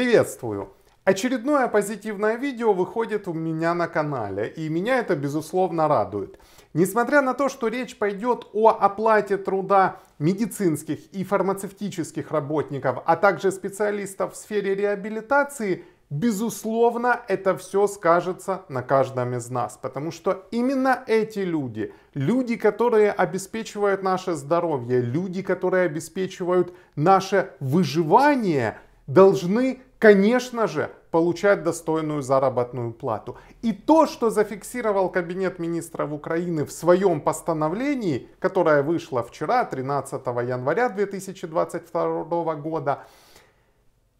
Приветствую! Очередное позитивное видео выходит у меня на канале, и меня это безусловно радует. Несмотря на то, что речь пойдет о оплате труда медицинских и фармацевтических работников, а также специалистов в сфере реабилитации, безусловно, это все скажется на каждом из нас, потому что именно эти люди, люди, которые обеспечивают наше здоровье, люди, которые обеспечивают наше выживание, должны конечно же, получать достойную заработную плату. И то, что зафиксировал Кабинет министров Украины в своем постановлении, которое вышло вчера, 13 января 2022 года,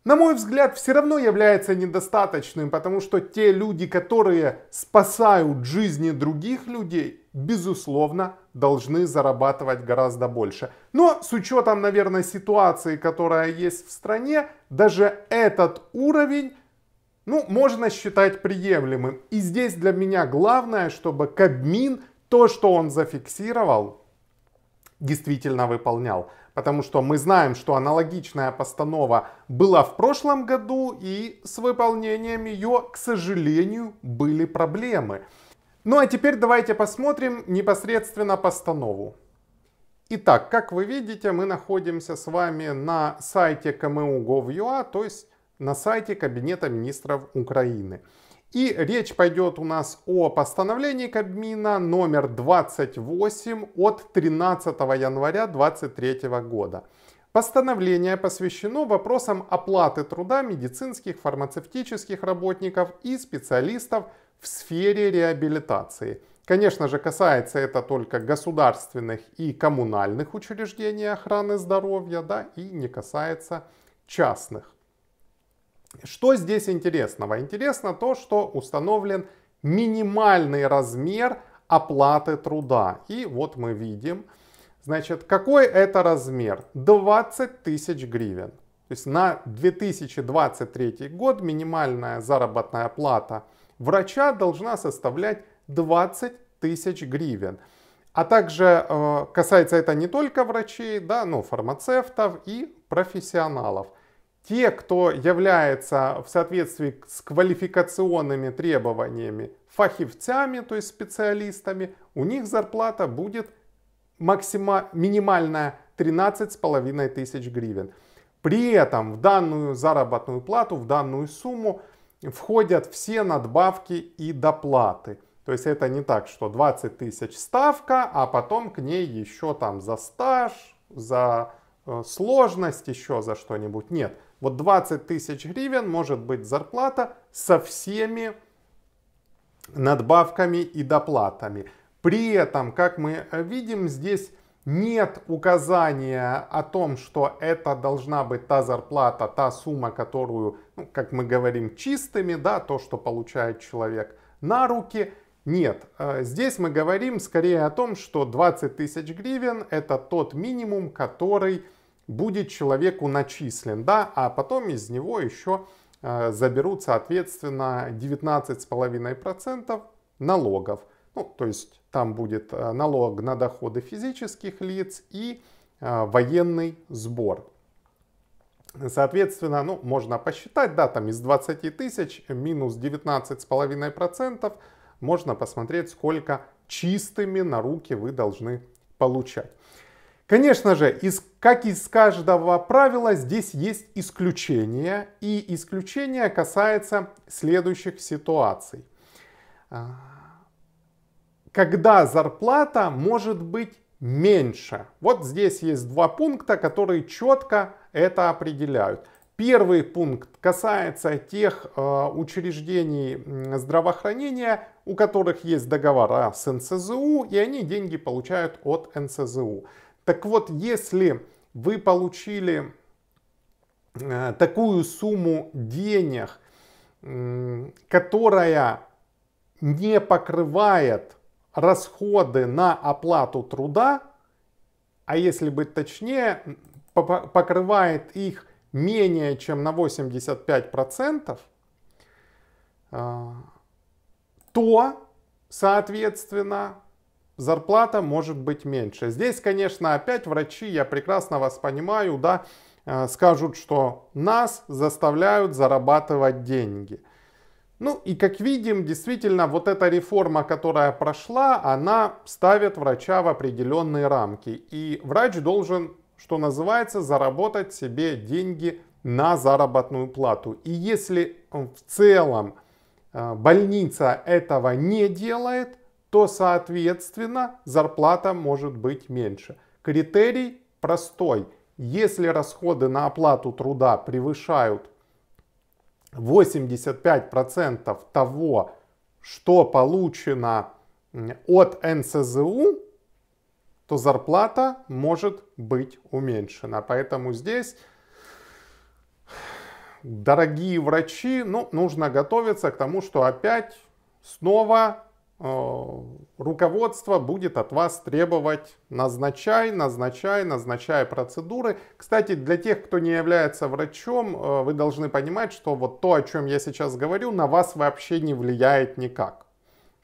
на мой взгляд, все равно является недостаточным, потому что те люди, которые спасают жизни других людей, безусловно, должны зарабатывать гораздо больше. Но с учетом, наверное, ситуации, которая есть в стране, даже этот уровень, ну, можно считать приемлемым. И здесь для меня главное, чтобы Кабмин то, что он зафиксировал, действительно выполнял. Потому что мы знаем, что аналогичная постанова была в прошлом году, и с выполнением ее, к сожалению, были проблемы. Ну а теперь давайте посмотрим непосредственно постанову. Итак, как вы видите, мы находимся с вами на сайте КМУ Gov.ua, а, то есть на сайте Кабинета министров Украины. И речь пойдет у нас о постановлении Кабмина номер 28 от 13 января 2023 года. Постановление посвящено вопросам оплаты труда медицинских, фармацевтических работников и специалистов в сфере реабилитации. Конечно же, касается это только государственных и коммунальных учреждений охраны здоровья, да, и не касается частных. Что здесь интересного? Интересно то, что установлен минимальный размер оплаты труда. И вот мы видим, значит, какой это размер? 20 тысяч гривен. То есть на 2023 год минимальная заработная плата – врача должна составлять 20 тысяч гривен. А также э, касается это не только врачей, да, но фармацевтов и профессионалов. Те, кто является в соответствии с квалификационными требованиями фахивцами, то есть специалистами, у них зарплата будет максима, минимальная с половиной тысяч гривен. При этом в данную заработную плату, в данную сумму – входят все надбавки и доплаты. То есть это не так, что 20 тысяч ставка, а потом к ней еще там за стаж, за э, сложность, еще за что-нибудь. Нет, вот 20 тысяч гривен может быть зарплата со всеми надбавками и доплатами. При этом, как мы э, видим, здесь нет указания о том, что это должна быть та зарплата, та сумма, которую, ну, как мы говорим, чистыми, да, то, что получает человек на руки. Нет, э, здесь мы говорим скорее о том, что 20 тысяч гривен это тот минимум, который будет человеку начислен, да, а потом из него еще э, заберут, соответственно, 19,5% налогов. Ну, то есть там будет э, налог на доходы физических лиц и э, военный сбор. Соответственно, ну, можно посчитать, да, там из 20 тысяч минус 19,5% можно посмотреть, сколько чистыми на руки вы должны получать. Конечно же, из, как из каждого правила, здесь есть исключения, и исключение касается следующих ситуаций. А, когда зарплата может быть меньше. Вот здесь есть два пункта, которые четко это определяют. Первый пункт касается тех э, учреждений здравоохранения, у которых есть договора с НСЗУ, и они деньги получают от НСЗУ. Так вот, если вы получили э, такую сумму денег, э, которая не покрывает расходы на оплату труда, а если быть точнее, покрывает их менее чем на 85%, а, то, соответственно, зарплата может быть меньше. Здесь, конечно, опять врачи, я прекрасно вас понимаю, да, э, скажут, что нас заставляют зарабатывать деньги. Ну и как видим, действительно, вот эта реформа, которая прошла, она ставит врача в определенные рамки. И врач должен, что называется, заработать себе деньги на заработную плату. И если в целом э, больница этого не делает, то, соответственно, зарплата может быть меньше. Критерий простой. Если расходы на оплату труда превышают 85% того, что получено от НСЗУ, то зарплата может быть уменьшена. Поэтому здесь, дорогие врачи, ну, нужно готовиться к тому, что опять снова э, руководство будет от вас требовать назначай, назначай, назначай процедуры. Кстати, для тех, кто не является врачом, э, вы должны понимать, что вот то, о чем я сейчас говорю, на вас вообще не влияет никак.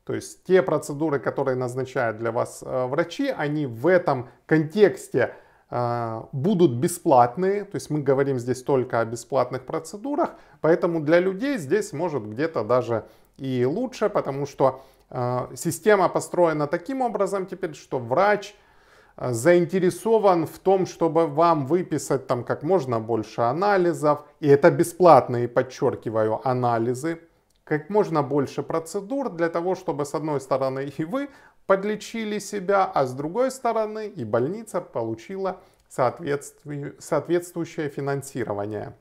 То есть те процедуры, которые назначают для вас э, врачи, они в этом контексте э, будут бесплатные, то есть мы говорим здесь только о бесплатных процедурах, поэтому для людей здесь может где-то даже и лучше, потому что а, система построена таким образом теперь, что врач а, заинтересован в том, чтобы вам выписать там как можно больше анализов, и это бесплатные, подчеркиваю, анализы, как можно больше процедур для того, чтобы с одной стороны и вы подлечили себя, а с другой стороны и больница получила соответствующее финансирование.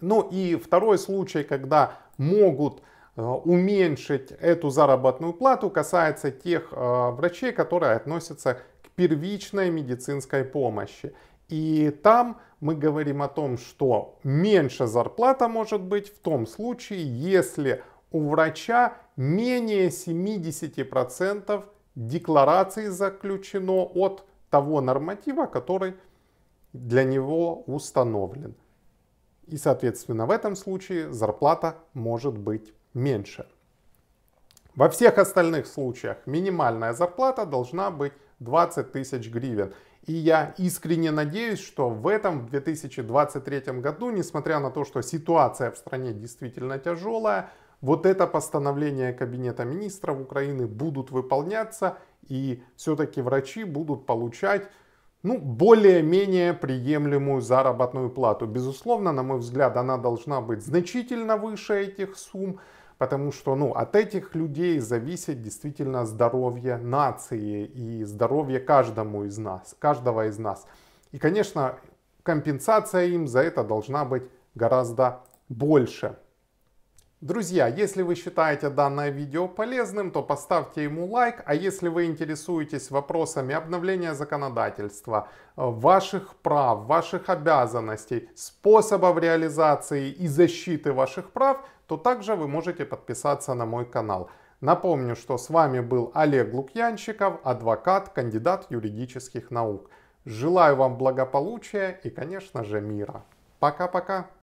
Ну и второй случай, когда могут Э, уменьшить эту заработную плату касается тех э, врачей, которые относятся к первичной медицинской помощи. И там мы говорим о том, что меньше зарплата может быть в том случае, если у врача менее 70% декларации заключено от того норматива, который для него установлен. И, соответственно, в этом случае зарплата может быть меньше. Во всех остальных случаях минимальная зарплата должна быть 20 тысяч гривен. И я искренне надеюсь, что в этом 2023 году, несмотря на то, что ситуация в стране действительно тяжелая, вот это постановление Кабинета министров Украины будут выполняться и все-таки врачи будут получать ну, более-менее приемлемую заработную плату. Безусловно, на мой взгляд, она должна быть значительно выше этих сумм потому что ну, от этих людей зависит действительно здоровье нации и здоровье каждому из нас, каждого из нас. И, конечно, компенсация им за это должна быть гораздо больше. Друзья, если вы считаете данное видео полезным, то поставьте ему лайк, а если вы интересуетесь вопросами обновления законодательства, э, ваших прав, ваших обязанностей, способов реализации и защиты ваших прав, то также вы можете подписаться на мой канал. Напомню, что с вами был Олег Лукьянчиков, адвокат, кандидат юридических наук. Желаю вам благополучия и, конечно же, мира. Пока-пока!